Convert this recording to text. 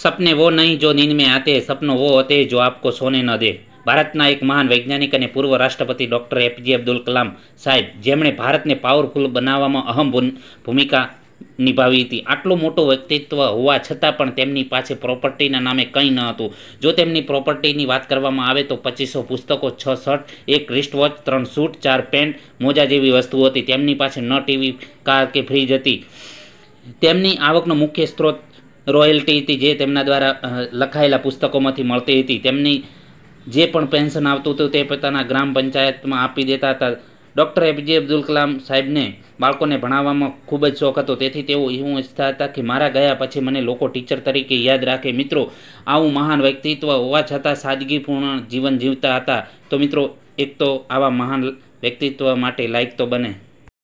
સપને વો નહીં જો નીંદ મેં આતે સપનો વો હોતે જો આપકો સોને ન દે ભારતના એક મહાન વૈજ્ઞાનિક અને પૂર્વ રાષ્ટ્રપતિ ડૉક્ટર એપીજે અબ્દુલ કલામ સાહેબ જેમણે ભારતને પાવરફુલ બનાવવામાં અહમ ભૂમિકા નિભાવી હતી આટલું મોટું વ્યક્તિત્વ હોવા છતાં પણ તેમની પાસે પ્રોપર્ટીના નામે કંઈ ન હતું જો તેમની પ્રોપર્ટીની વાત કરવામાં આવે તો પચીસો પુસ્તકો છ શર્ટ એક રિસ્ટ વોચ ત્રણ સૂટ ચાર પેન્ટ મોજા જેવી વસ્તુઓ હતી તેમની પાસે ન ટીવી કાર કે ફ્રીજ હતી તેમની આવકનો મુખ્ય સ્ત્રોત રોયલ્ટી હતી જે તેમના દ્વારા લખાયેલા પુસ્તકોમાંથી મળતી હતી તેમની જે પણ પેન્શન આવતું હતું તે પોતાના ગ્રામ પંચાયતમાં આપી દેતા હતા ડૉક્ટર એપીજે અબ્દુલ કલામ સાહેબને બાળકોને ભણાવવામાં ખૂબ જ શોખ હતો તેથી તેઓ એવું ઈચ્છતા હતા કે મારા ગયા પછી મને લોકો ટીચર તરીકે યાદ રાખે મિત્રો આવું મહાન વ્યક્તિત્વ હોવા છતાં સાદગીપૂર્ણ જીવન જીવતા હતા તો મિત્રો એક તો આવા મહાન વ્યક્તિત્વ માટે લાયક તો બને